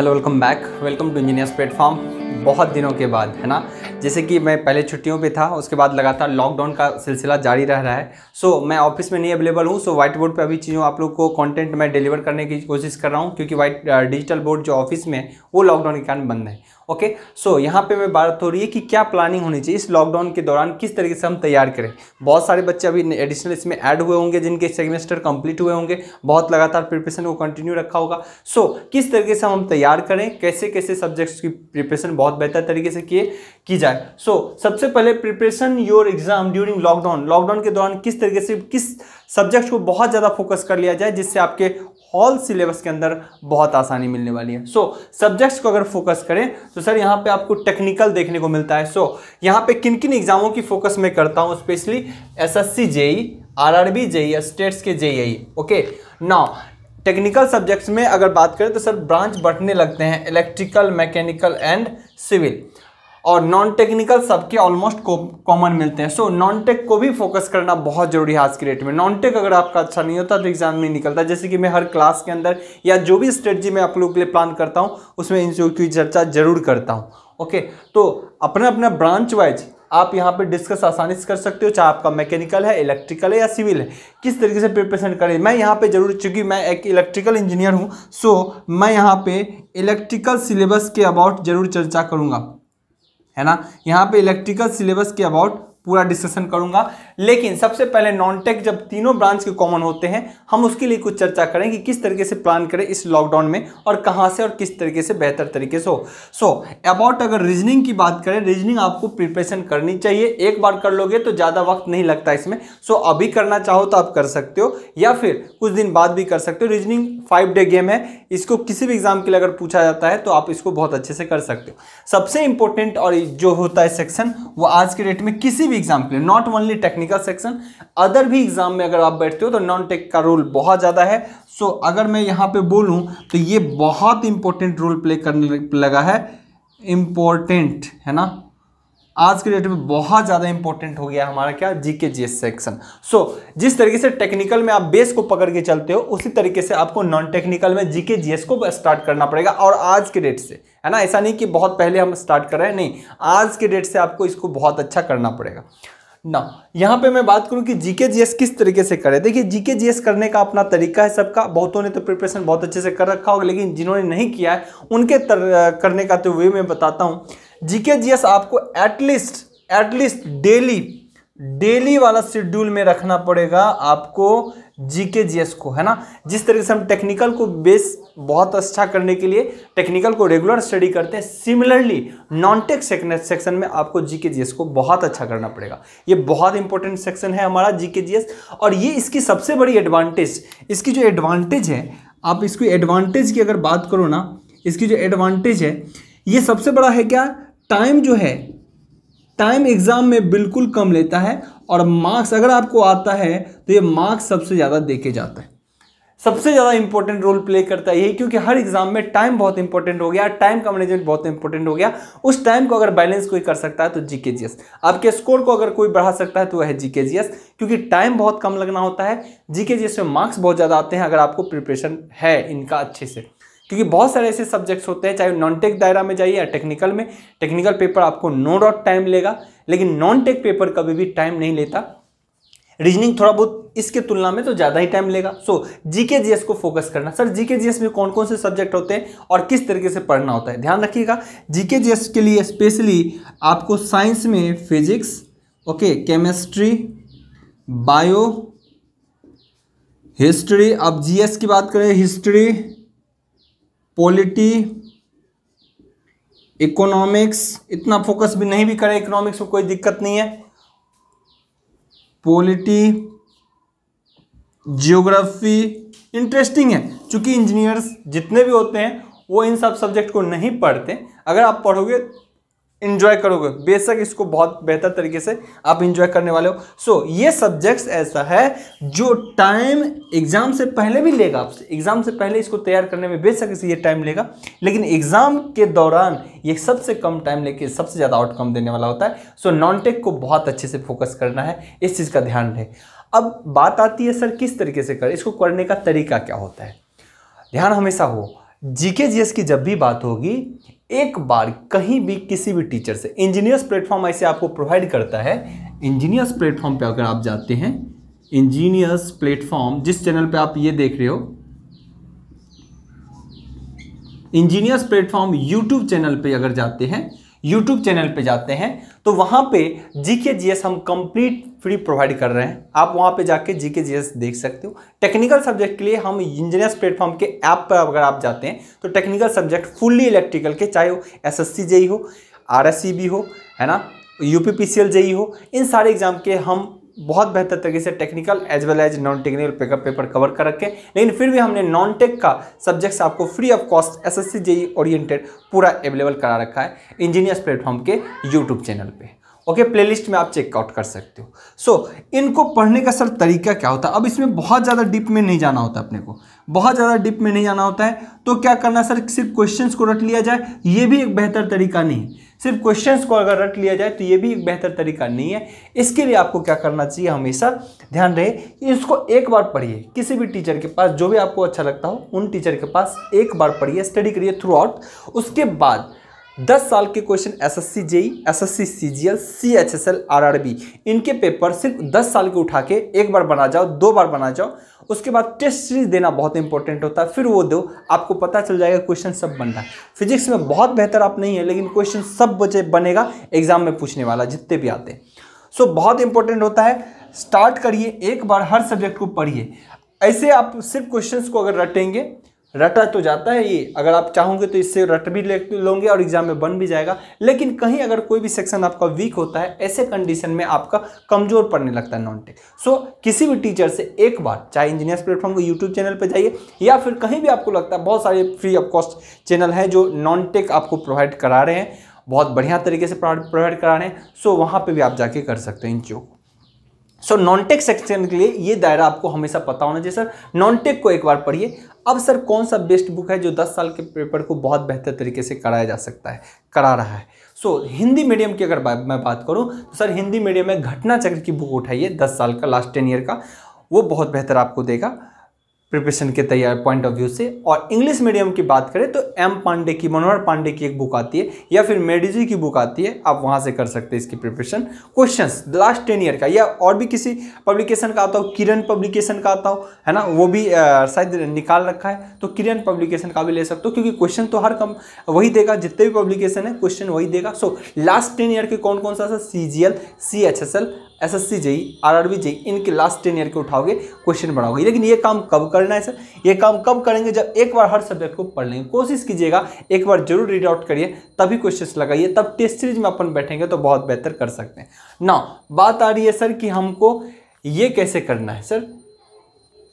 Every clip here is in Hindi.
hello welcome back welcome to engineers platform बहुत दिनों के बाद है ना जैसे कि मैं पहले छुट्टियों पे था उसके बाद लगातार लॉकडाउन का सिलसिला जारी रह रहा है सो so, मैं ऑफिस में नहीं अवेलेबल हूँ सो व्हाइट बोर्ड पर अभी चीज़ों आप लोग को कंटेंट मैं डिलीवर करने की कोशिश कर रहा हूँ क्योंकि वाइट डिजिटल बोर्ड जो ऑफिस में वो लॉकडाउन के कारण बंद है ओके सो यहाँ पे मैं बात हो रही है कि क्या प्लानिंग होनी चाहिए इस लॉकडाउन के दौरान किस तरीके से हम तैयार करें बहुत सारे बच्चे अभी एडिशनल इसमें ऐड हुए होंगे जिनके सेमेस्टर कंप्लीट हुए होंगे बहुत लगातार प्रिपरेशन को कंटिन्यू रखा होगा सो so, किस तरीके से हम तैयार करें कैसे कैसे सब्जेक्ट्स की प्रिपरेशन बहुत बेहतर तरीके से किए की जाए सो so, सबसे पहले preparation your exam during lockdown lockdown के दौरान किस तरीके से किस सब्जेक्ट को बहुत ज़्यादा फोकस कर लिया जाए जिससे आपके ऑल सिलेबस के अंदर बहुत आसानी मिलने वाली है सो so, सब्जेक्ट्स को अगर फोकस करें तो सर यहाँ पे आपको टेक्निकल देखने को मिलता है सो so, यहाँ पे किन किन एग्जामों की फोकस मैं करता हूँ specially S S C JE R R B JE states के JE okay now technical subjects में अगर बात करें तो सर ब्रांच बढ़ने लगते हैं इलेक्ट्रिकल मैकेनिकल एंड सिविल और नॉन टेक्निकल सबके ऑलमोस्ट कॉमन मिलते हैं सो नॉन टेक को भी फोकस करना बहुत जरूरी है आज के डेट में नॉन टेक अगर आपका अच्छा नहीं होता तो एग्जाम नहीं निकलता जैसे कि मैं हर क्लास के अंदर या जो भी स्ट्रेटजी मैं आप लोगों के लिए प्लान करता हूँ उसमें इन की चर्चा जरूर करता हूँ ओके तो अपना अपना ब्रांच वाइज आप यहाँ पर डिस्कस आसानी से कर सकते हो चाहे आपका मैकेनिकल है इलेक्ट्रिकल है या सिविल है किस तरीके से प्रिपरेशन करें मैं यहाँ पे जरूर चूँकि मैं एक इलेक्ट्रिकल इंजीनियर हूँ सो मैं यहाँ पे इलेक्ट्रिकल सिलेबस के अबाउट जरूर चर्चा करूँगा है ना यहाँ पे इलेक्ट्रिकल सिलेबस के अबाउट पूरा डिस्कशन करूंगा लेकिन सबसे पहले नॉन टेक जब तीनों ब्रांच के कॉमन होते हैं हम उसके लिए कुछ चर्चा करें कि किस तरीके से प्लान करें इस लॉकडाउन में और कहां से और किस तरीके से बेहतर तरीके से हो सो अबाउट अगर रीजनिंग की बात करें रीजनिंग आपको प्रिपरेशन करनी चाहिए एक बार कर लोगे तो ज़्यादा वक्त नहीं लगता इसमें सो so, अभी करना चाहो तो आप कर सकते हो या फिर कुछ दिन बाद भी कर सकते हो रीजनिंग फाइव डे गेम है इसको किसी भी एग्जाम के लिए अगर पूछा जाता है तो आप इसको बहुत अच्छे से कर सकते हो सबसे इंपॉर्टेंट और जो होता है सेक्शन वो आज के डेट में किसी भी एग्जाम के लिए not only technical section other भी एग्जाम में अगर आप बैठते हो तो नॉन टेक का रोल बहुत ज़्यादा है सो so, अगर मैं यहाँ पे बोलूँ तो ये बहुत इंपॉर्टेंट रोल प्ले करने लगा है इम्पोर्टेंट है ना आज के डेट में बहुत ज़्यादा इंपॉर्टेंट हो गया हमारा क्या जी के जी सेक्शन सो जिस तरीके से टेक्निकल में आप बेस को पकड़ के चलते हो उसी तरीके से आपको नॉन टेक्निकल में जी के जी को स्टार्ट करना पड़ेगा और आज के डेट से है ना ऐसा नहीं कि बहुत पहले हम स्टार्ट कर रहे हैं नहीं आज के डेट से आपको इसको बहुत अच्छा करना पड़ेगा ना यहाँ पे मैं बात करूँ कि जीके जीएस किस तरीके से करें देखिए जीके जीएस करने का अपना तरीका है सबका बहुतों ने तो प्रिपरेशन बहुत अच्छे से कर रखा होगा लेकिन जिन्होंने नहीं किया है उनके तर, करने का तो वे मैं बताता हूँ जीके जीएस आपको एटलीस्ट एटलीस्ट डेली डेली वाला शेड्यूल में रखना पड़ेगा आपको जीके जीएस को है ना जिस तरीके से हम टेक्निकल को बेस बहुत अच्छा करने के लिए टेक्निकल को रेगुलर स्टडी करते हैं सिमिलरली नॉन टेक सेक्शन में आपको जीके जीएस को बहुत अच्छा करना पड़ेगा ये बहुत इंपॉर्टेंट सेक्शन है हमारा जीके जीएस और ये इसकी सबसे बड़ी एडवांटेज इसकी जो एडवांटेज है आप इसकी एडवांटेज की अगर बात करो ना इसकी जो एडवांटेज है ये सबसे बड़ा है क्या टाइम जो है टाइम एग्ज़ाम में बिल्कुल कम लेता है और मार्क्स अगर आपको आता है तो ये मार्क्स सबसे ज़्यादा देखे जाते हैं सबसे ज़्यादा इंपॉर्टेंट रोल प्ले करता है यही क्योंकि हर एग्जाम में टाइम बहुत इंपॉर्टेंट हो गया टाइम का मैनेजमेंट बहुत इंपॉर्टेंट हो गया उस टाइम को अगर बैलेंस कोई कर सकता है तो जीके जी आपके स्कोर को अगर कोई बढ़ा सकता है तो वह है जीके जी क्योंकि टाइम बहुत कम लगना होता है जीके जी में मार्क्स बहुत ज़्यादा आते हैं अगर आपको प्रिपरेशन है इनका अच्छे से क्योंकि बहुत सारे ऐसे सब्जेक्ट्स होते हैं चाहे नॉन टेक दायरा में जाइए या टेक्निकल में टेक्निकल पेपर आपको नो डॉट टाइम लेगा लेकिन नॉन टेक पेपर कभी भी टाइम नहीं लेता रीजनिंग थोड़ा बहुत इसके तुलना में तो ज़्यादा ही टाइम लेगा सो so, जीके जीएस को फोकस करना सर जीके जीएस में कौन कौन से सब्जेक्ट होते हैं और किस तरीके से पढ़ना होता है ध्यान रखिएगा जीके जीएस के लिए स्पेशली आपको साइंस में physics okay chemistry bio history अब जीएस की बात करें हिस्ट्री पॉलिटी इकोनॉमिक्स इतना फोकस भी नहीं भी करें इकोनॉमिक्स में कोई दिक्कत नहीं है पॉलिटी जियोग्राफी इंटरेस्टिंग है क्योंकि इंजीनियर्स जितने भी होते हैं वो इन सब सब्जेक्ट को नहीं पढ़ते अगर आप पढ़ोगे इन्जॉय करोगे बेशक इसको बहुत बेहतर तरीके से आप इन्जॉय करने वाले हो सो so, ये सब्जेक्ट्स ऐसा है जो टाइम एग्ज़ाम से पहले भी लेगा आपसे एग्ज़ाम से पहले इसको तैयार करने में बेशक इसे ये टाइम लेगा लेकिन एग्ज़ाम के दौरान ये सबसे कम टाइम लेके सबसे ज़्यादा आउटकम देने वाला होता है सो so, नॉन टेक को बहुत अच्छे से फोकस करना है इस चीज़ का ध्यान रहे अब बात आती है सर किस तरीके से करें इसको करने का तरीका क्या होता है ध्यान हमेशा हो जीके जीएस की जब भी बात होगी एक बार कहीं भी किसी भी टीचर से इंजीनियर्स प्लेटफॉर्म ऐसे आपको प्रोवाइड करता है इंजीनियर्स प्लेटफॉर्म पे अगर आप जाते हैं इंजीनियर्स प्लेटफॉर्म जिस चैनल पे आप ये देख रहे हो इंजीनियर्स प्लेटफॉर्म यूट्यूब चैनल पे अगर जाते हैं यूट्यूब चैनल पे जाते हैं तो वहाँ पे जीके जीएस हम कंप्लीट फ्री प्रोवाइड कर रहे हैं आप वहाँ पे जाके जीके जीएस देख सकते हो टेक्निकल सब्जेक्ट के लिए हम इंजीनियर्स प्लेटफॉर्म के ऐप पर अगर आप जाते हैं तो टेक्निकल सब्जेक्ट फुल्ली इलेक्ट्रिकल के चाहे वो एस एस e हो आर हो है ना यू पी e हो इन सारे एग्ज़ाम के हम बहुत बेहतर तरीके से technical as well as non technical paper cover कर रखे लेकिन फिर भी हमने नॉन टेक का सब्जेक्ट्स आपको free of cost S S oriented पूरा अवेलेबल करा रखा है इंजीनियर्स प्लेटफॉर्म के यूट्यूब चैनल पर ओके okay, प्लेलिस्ट में आप चेकआउट कर सकते हो सो so, इनको पढ़ने का सर तरीका क्या होता है अब इसमें बहुत ज़्यादा डीप में नहीं जाना होता अपने को बहुत ज़्यादा डीप में नहीं जाना होता है तो क्या करना सर सिर्फ क्वेश्चंस को रट लिया जाए ये भी एक बेहतर तरीका नहीं है सिर्फ क्वेश्चंस को अगर रट लिया जाए तो ये भी एक बेहतर तरीका नहीं है इसके लिए आपको क्या करना चाहिए हमेशा ध्यान रहे इसको एक बार पढ़िए किसी भी टीचर के पास जो भी आपको अच्छा लगता हो उन टीचर के पास एक बार पढ़िए स्टडी करिए थ्रू आउट उसके बाद दस साल के question SSC JE SSC CGL CHSL RRB इनके पेपर सिर्फ दस साल के उठा के एक बार बना जाओ दो बार बना जाओ उसके बाद टेस्ट सीरीज देना बहुत इंपॉर्टेंट होता है फिर वो दो आपको पता चल जाएगा क्वेश्चन सब बन रहा है फिजिक्स में बहुत बेहतर आप नहीं है लेकिन क्वेश्चन सब बचे बनेगा एग्जाम में पूछने वाला जितने भी आते हैं सो बहुत इंपॉर्टेंट होता है स्टार्ट करिए एक बार हर सब्जेक्ट को पढ़िए ऐसे आप सिर्फ क्वेश्चंस को अगर रटेंगे रटा तो जाता है ये अगर आप चाहोगे तो इससे रट भी ले लोगे और एग्जाम में बन भी जाएगा लेकिन कहीं अगर कोई भी सेक्शन आपका वीक होता है ऐसे कंडीशन में आपका कमजोर पड़ने लगता है नॉन टेक सो किसी भी टीचर से एक बार चाहे इंजीनियर्स प्लेटफॉर्म के यूट्यूब चैनल पर जाइए या फिर कहीं भी आपको लगता है बहुत सारे फ्री ऑफ कॉस्ट चैनल हैं जो नॉन टेक आपको प्रोवाइड करा रहे हैं बहुत बढ़िया तरीके से प्रोवाइड करा रहे हैं सो वहाँ पर भी आप जाके कर सकते हैं इन चीज़ों को सो नॉन टेक सेक्शन के लिए ये दायरा आपको हमेशा पता होना चाहिए सर नॉन टेक को एक बार पढ़िए अब सर कौन सा बेस्ट बुक है जो 10 साल के पेपर को बहुत बेहतर तरीके से कराया जा सकता है करा रहा है सो so, हिंदी मीडियम की अगर मैं बात करूं तो सर हिंदी मीडियम में घटना चक्र की बुक उठाइए 10 साल का लास्ट टेन ईयर का वो बहुत बेहतर आपको देगा प्रिपरेशन के तैयार पॉइंट ऑफ व्यू से और इंग्लिश मीडियम की बात करें तो एम पांडे की मनोहर पांडे की एक बुक आती है या फिर मेडिजी की बुक आती है आप वहाँ से कर सकते हैं इसकी preparation questions last ten year का या और भी किसी पब्लिकेशन का आता हो किरण पब्लिकेशन का आता हो है ना वो भी शायद निकाल रखा है तो किरण पब्लिकेशन का भी ले सकते हो क्योंकि क्वेश्चन तो हर कम वही देगा जितने भी पब्लिकेशन है क्वेश्चन वही देगा सो लास्ट टेन ईयर के कौन कौन सा C G L C H S L S S C JE R R B JE इनके लास्ट टेन ईयर के उठाओगे क्वेश्चन बनाओगे लेकिन ये काम कब करना है सर ये काम कब करेंगे जब एक बार हर सब्जेक्ट को पढ़ लेंगे कोशिश कीजिएगा एक बार जरूर रीड आउट करिए तभी क्वेश्चन लगाइए तब टेस्ट सीरीज में अपन बैठेंगे तो बहुत बेहतर कर सकते हैं ना बात आ रही है सर कि हमको ये कैसे करना है सर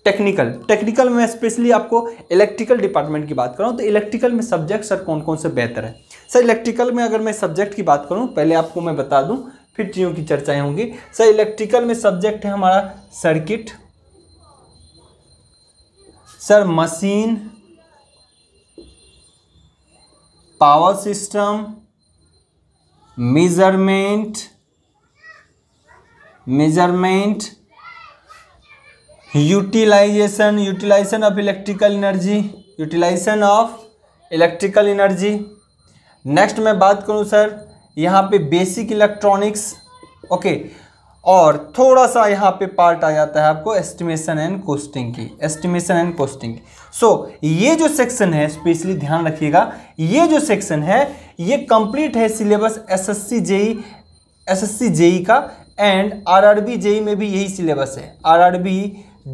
टेक्निकल टेक्निकल में स्पेशली आपको इलेक्ट्रिकल डिपार्टमेंट की बात करूँ तो इलेक्ट्रिकल में सब्जेक्ट सर कौन कौन से बेहतर है सर इलेक्ट्रिकल में अगर मैं सब्जेक्ट की बात करूँ पहले आपको मैं बता दूँ फिर चीज़ों की चर्चाएं होंगी सर इलेक्ट्रिकल में सब्जेक्ट है हमारा circuit sir machine power system measurement measurement utilization utilization of electrical energy utilization of electrical energy next मैं बात करूं सर यहाँ पे बेसिक इलेक्ट्रॉनिक्स ओके और थोड़ा सा यहाँ पे पार्ट आ जाता है आपको एस्टिमेशन एंड कोस्टिंग की एस्टिमेशन एंड कोस्टिंग की सो so, ये जो सेक्शन है स्पेशली ध्यान रखिएगा ये जो सेक्शन है ये कंप्लीट है syllabus SSC JE SSC JE का एंड आरआरबी जेई में भी यही सिलेबस है आरआरबी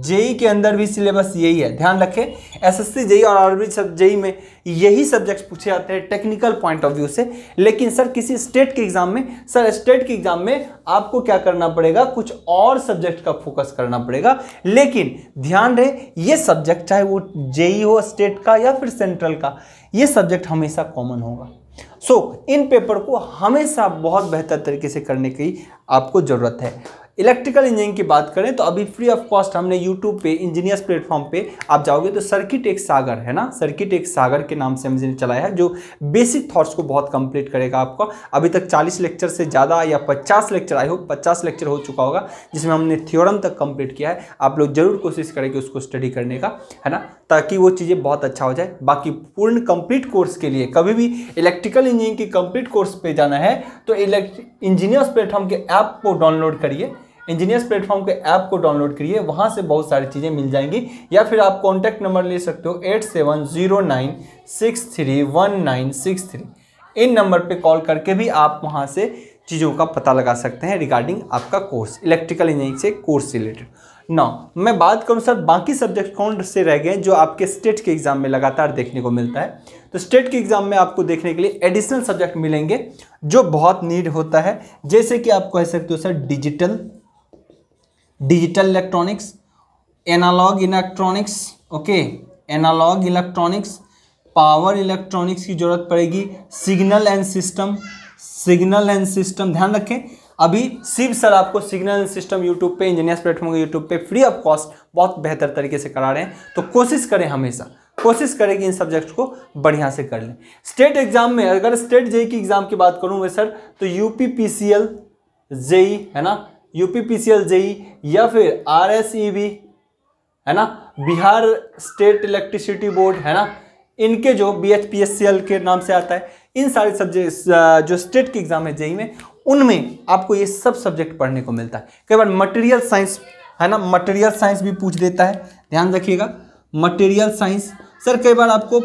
जेई के अंदर भी सिलेबस यही है ध्यान रखें एसएससी जेई और आरबी सब जेई में यही सब्जेक्ट्स पूछे जाते हैं टेक्निकल पॉइंट ऑफ व्यू से लेकिन सर किसी स्टेट के एग्जाम में सर स्टेट के एग्जाम में आपको क्या करना पड़ेगा कुछ और सब्जेक्ट का फोकस करना पड़ेगा लेकिन ध्यान रहे ये सब्जेक्ट चाहे वो जेई हो स्टेट का या फिर सेंट्रल का ये सब्जेक्ट हमेशा कॉमन होगा सो so, इन पेपर को हमेशा बहुत बेहतर तरीके से करने की आपको ज़रूरत है इलेक्ट्रिकल इंजीनियरिंग की बात करें तो अभी फ्री ऑफ कॉस्ट हमने यूट्यूब पे इंजीनियर्स प्लेटफॉर्म पे आप जाओगे तो सर्किट एक सागर है ना सर्किट एक सागर के नाम से हमने चलाया है जो बेसिक थॉट्स को बहुत कंप्लीट करेगा आपका अभी तक 40 लेक्चर से ज़्यादा या 50 लेक्चर आई हो 50 लेक्चर हो चुका होगा जिसमें हमने थियोरम तक कम्प्लीट किया है आप लोग जरूर कोशिश करें कि उसको स्टडी करने का है ना ताकि वो चीज़ें बहुत अच्छा हो जाए बाकी पूर्ण कंप्लीट कोर्स के लिए कभी भी इलेक्ट्रिकल इंजीनियरिंग के कंप्लीट कोर्स पे जाना है तो इंजीनियर्स प्लेटफॉर्म के ऐप को डाउनलोड करिए इंजीनियर्स प्लेटफॉर्म के ऐप को डाउनलोड करिए वहाँ से बहुत सारी चीज़ें मिल जाएंगी या फिर आप कॉन्टैक्ट नंबर ले सकते हो eight seven zero nine six three one nine six three इन नंबर पे कॉल करके भी आप वहाँ से चीज़ों का पता लगा सकते हैं रिगार्डिंग आपका कोर्स इलेक्ट्रिकल इंजीनियरिंग से कोर्स रिलेटेड ना मैं बात करूँ सर बाकी सब्जेक्ट कौन से रह गए जो आपके स्टेट के एग्ज़ाम में लगातार देखने को मिलता है तो स्टेट के एग्ज़ाम में आपको देखने के लिए एडिशनल सब्जेक्ट मिलेंगे जो बहुत नीड होता है जैसे कि आप कह सकते हो sir digital digital electronics analog electronics okay analog electronics power electronics की ज़रूरत पड़ेगी signal and system signal and system ध्यान रखें अभी शिव सर आपको सिग्नल एंड सिस्टम यूट्यूब पे इंजीनियर्स प्लेटफॉर्म के यूट्यूब पे फ्री ऑफ कॉस्ट बहुत बेहतर तरीके से करा रहे हैं तो कोशिश करें हमेशा कोशिश करें कि इन सब्जेक्ट को बढ़िया से कर लें स्टेट एग्जाम में अगर स्टेट जेई की एग्ज़ाम की बात करूँ मैं सर तो यू पी जेई है ना यूपीपीसीएल जेई या फिर बी है ना बिहार स्टेट इलेक्ट्रिसिटी बोर्ड है ना इनके जो बी के नाम से आता है इन सारे सब्जेक्ट जो स्टेट के एग्जाम है जेई में उनमें आपको ये सब सब्जेक्ट पढ़ने को मिलता है कई बार मटेरियल साइंस है ना मटेरियल साइंस भी पूछ देता है ध्यान रखिएगा मटेरियल साइंस सर कई बार आपको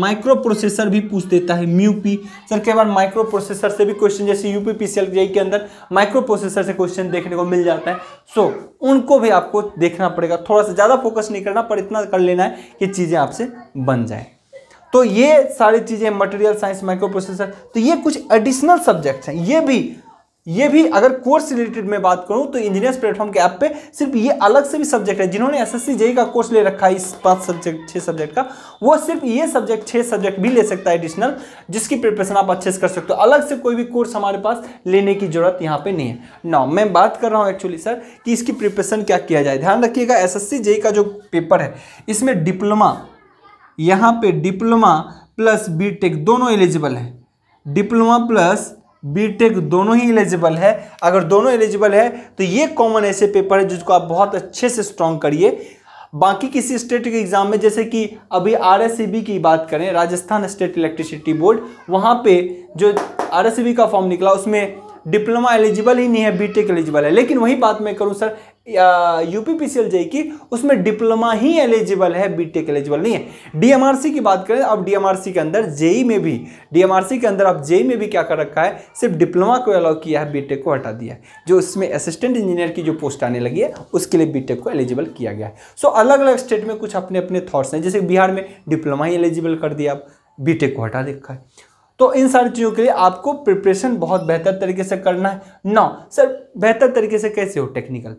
माइक्रो प्रोसेसर भी पूछ देता है म्यूपी सर कई बार माइक्रो प्रोसेसर से भी क्वेश्चन जैसे यूपी पीसीएल जेई के अंदर माइक्रो प्रोसेसर से क्वेश्चन देखने को मिल जाता है सो so, उनको भी आपको देखना पड़ेगा थोड़ा सा ज़्यादा फोकस नहीं करना पर इतना कर लेना है कि चीज़ें आपसे बन जाएँ तो ये सारी चीज़ें मटेरियल साइंस माइक्रो प्रोसेसर तो ये कुछ एडिशनल सब्जेक्ट्स हैं ये भी ये भी अगर कोर्स रिलेटेड मैं बात करूं तो इंजीनियर्स प्लेटफॉर्म के ऐप पे सिर्फ ये अलग से भी सब्जेक्ट है जिन्होंने एसएससी जेई e का कोर्स ले रखा है इस पांच सब्जेक्ट छह सब्जेक्ट का वो सिर्फ ये सब्जेक्ट छह सब्जेक्ट भी ले सकता है एडिशनल जिसकी प्रिपरेशन आप अच्छे से कर सकते हो अलग से कोई भी कोर्स हमारे पास लेने की जरूरत यहाँ पे नहीं है ना मैं बात कर रहा हूँ एक्चुअली सर कि इसकी प्रिपरेशन क्या किया जाए ध्यान रखिएगा एस एस e का जो पेपर है इसमें डिप्लोमा यहाँ पे डिप्लोमा प्लस बी दोनों एलिजिबल है डिप्लोमा प्लस बीटेक e दोनों ही एलिजिबल है अगर दोनों एलिजिबल है तो ये कॉमन ऐसे पेपर है जिसको आप बहुत अच्छे से स्ट्रॉन्ग करिए बाकी किसी स्टेट के एग्ज़ाम में जैसे कि अभी आर e की बात करें राजस्थान स्टेट इलेक्ट्रिसिटी बोर्ड वहाँ पे जो आर e का फॉर्म निकला उसमें डिप्लोमा एलिजिबल ही नहीं है बीटेक एलिजिबल है लेकिन वही बात मैं करूँ सर यूपीपीसीएल जेई की उसमें डिप्लोमा ही एलिजिबल है बीटेक एलिजिबल नहीं है डीएमआरसी की बात करें अब डीएमआरसी के अंदर जेई में भी डीएमआरसी के अंदर अब जेई में भी क्या कर रखा है सिर्फ डिप्लोमा को अलाउ किया है बीटेक को हटा दिया है जो उसमें असिस्टेंट इंजीनियर की जो पोस्ट आने लगी है उसके लिए बीटेक को एलिजिबल किया गया है सो अलग अलग स्टेट में कुछ अपने अपने थाट्स हैं जैसे बिहार में डिप्लोमा ही एलिजिबल कर दिया अब बीटेक को हटा देखा है तो इन सारी चीज़ों के लिए आपको प्रिपरेशन बहुत बेहतर तरीके से करना है ना सर बेहतर तरीके से कैसे हो टेक्निकल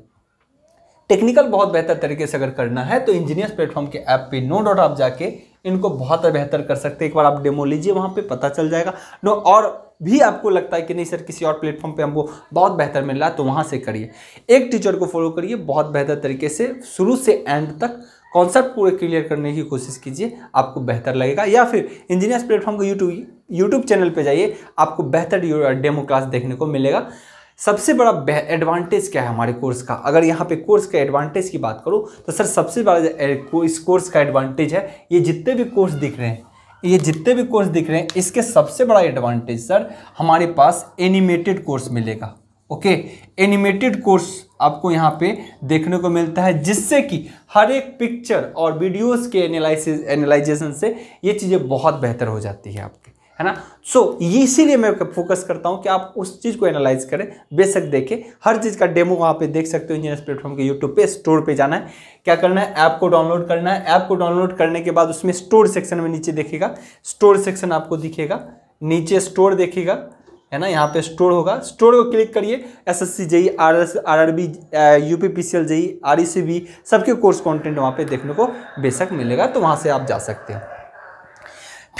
टेक्निकल बहुत बेहतर तरीके से अगर करना है तो इंजीनियर्स प्लेटफॉर्म के ऐप पे नो डाउट आप जाके इनको बहुत बेहतर कर सकते हैं एक बार आप डेमो लीजिए वहाँ पे पता चल जाएगा नो और भी आपको लगता है कि नहीं सर किसी और प्लेटफॉर्म पे हमको बहुत बेहतर मिल रहा है तो वहाँ से करिए एक टीचर को फॉलो करिए बहुत बेहतर तरीके से शुरू से एंड तक कॉन्सेप्ट पूरे क्लियर करने की कोशिश कीजिए आपको बेहतर लगेगा या फिर इंजीनियर्स प्लेटफॉर्म को यूट्यूब यूट्यूब चैनल पर जाइए आपको बेहतर डेमो क्लास देखने को मिलेगा सबसे बड़ा एडवांटेज क्या है हमारे कोर्स का अगर यहाँ पे कोर्स का एडवांटेज की बात करूँ तो सर सबसे बड़ा इस कोर्स का एडवांटेज है ये जितने भी कोर्स दिख रहे हैं ये जितने भी कोर्स दिख रहे हैं इसके सबसे बड़ा एडवांटेज सर हमारे पास एनिमेटेड कोर्स मिलेगा ओके एनिमेटेड कोर्स आपको यहाँ पे देखने को मिलता है जिससे कि हर एक पिक्चर और वीडियोस के एनालाइसिस एनालाइजेशन से ये चीज़ें बहुत बेहतर हो जाती है आपकी है ना सो so, ये इसीलिए मैं फोकस करता हूँ कि आप उस चीज़ को एनालाइज करें बेशक देखें हर चीज़ का डेमो वहाँ पे देख सकते हो इंजीनियर प्लेटफॉर्म के यूट्यूब पे स्टोर पे जाना है क्या करना है ऐप को डाउनलोड करना है ऐप को डाउनलोड करने के बाद उसमें स्टोर सेक्शन में नीचे देखेगा स्टोर सेक्शन आपको दिखेगा नीचे स्टोर देखेगा है ना यहाँ पे स्टोर होगा स्टोर को क्लिक करिए S S C JE R S R R B U P P C L JE R E C B सबके कोर्स कॉन्टेंट वहाँ पे देखने को बेशक मिलेगा तो वहाँ से आप जा सकते हैं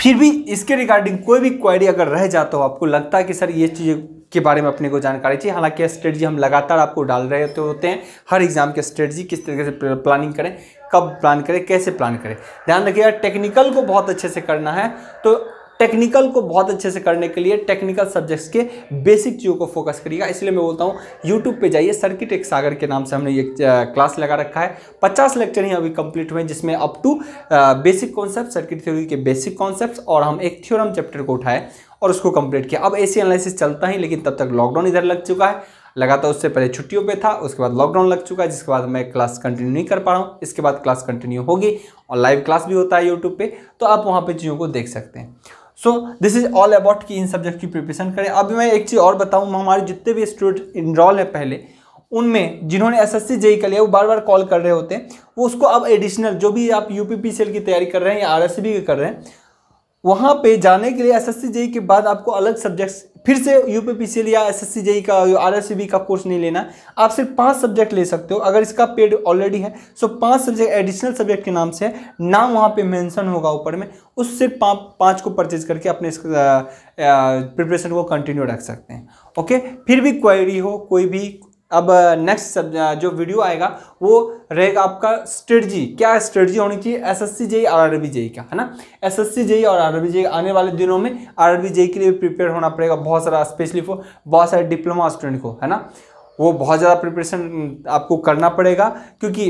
फिर भी इसके रिगार्डिंग कोई भी क्वारी अगर रह जाता हो आपको लगता है कि सर ये चीज़ें के बारे में अपने को जानकारी चाहिए हालांकि स्ट्रेटजी हम लगातार आपको डाल रहे होते तो होते हैं हर एग्जाम के स्ट्रेटजी किस तरीके से प्लानिंग करें कब प्लान करें कैसे प्लान करें ध्यान रखिएगा टेक्निकल को बहुत अच्छे से करना है तो टेक्निकल को बहुत अच्छे से करने के लिए टेक्निकल सब्जेक्ट्स के बेसिक चीज़ों को फोकस करिएगा इसलिए मैं बोलता हूँ यूट्यूब पे जाइए सर्किट एक सागर के नाम से हमने ये क्लास लगा रखा है 50 लेक्चर ही अभी कंप्लीट हुए जिसमें up to basic concept circuit theory के बेसिक कॉन्सेप्ट और हम एक थ्योरम चैप्टर को उठाए और उसको कंप्लीट किया अब ए एनालिसिस चलता ही लेकिन तब तक लॉकडाउन इधर लग चुका है लगा उससे पहले छुट्टियों पे था उसके बाद लॉकडाउन लग चुका है जिसके बाद मैं क्लास कंटिन्यू नहीं कर पा रहा हूँ इसके बाद क्लास कंटिन्यू होगी और लाइव क्लास भी होता है यूट्यूब पे तो आप वहाँ पे चीज़ों को देख सकते हैं so this is all about कि इन सब्जेक्ट की प्रिपरेशन करें अभी मैं एक चीज़ और बताऊँ हमारे जितने भी स्टूडेंट इनरॉल हैं पहले उनमें जिन्होंने एस एस सी का लिया वो बार बार कॉल कर रहे होते हैं वो उसको अब एडिशनल जो भी आप यू पी सेल की तैयारी कर रहे हैं या आर एस बी कर रहे हैं वहाँ पे जाने के लिए एस जेई e के बाद आपको अलग सब्जेक्ट्स फिर से U P P C L या एस जेई का आर आरएससीबी का कोर्स नहीं लेना आप सिर्फ पांच सब्जेक्ट ले सकते हो अगर इसका पेड ऑलरेडी है सो पांच सब्जेक्ट एडिशनल सब्जेक्ट के नाम से है नाम वहाँ पे मेंशन होगा ऊपर में उससे पा, पांच को परचेज करके अपने प्रिपरेशन को कंटिन्यू रख सकते हैं ओके फिर भी क्वायरी हो कोई भी अब नेक्स्ट जो वीडियो आएगा वो रहेगा आपका स्ट्रेटजी क्या स्ट्रेटजी होनी चाहिए एस एस सी जेई और आर बी जेई का है ना एस एस सी जेई और आर बी जेई आने वाले दिनों में आर बी जेई के लिए प्रिपेयर होना पड़ेगा बहुत सारा स्पेशली फॉर बहुत सारे डिप्लोमा स्टूडेंट को है ना वो बहुत ज़्यादा प्रिपरेशन आपको करना पड़ेगा क्योंकि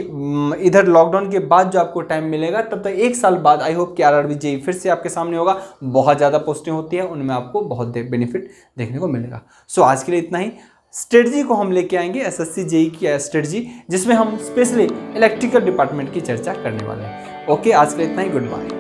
इधर लॉकडाउन के बाद जो आपको टाइम मिलेगा तब तक एक साल बाद आई होप कि आर आर जेई फिर से आपके सामने होगा बहुत ज़्यादा पोस्टिंग होती है उनमें आपको बहुत बेनिफिट देखने को मिलेगा सो आज के लिए इतना ही स्ट्रेटजी को हम लेके आएंगे एस एस सी जेई की स्ट्रेटजी जिसमें हम स्पेशली इलेक्ट्रिकल डिपार्टमेंट की चर्चा करने वाले हैं ओके आज के लिए इतना ही गुड बाय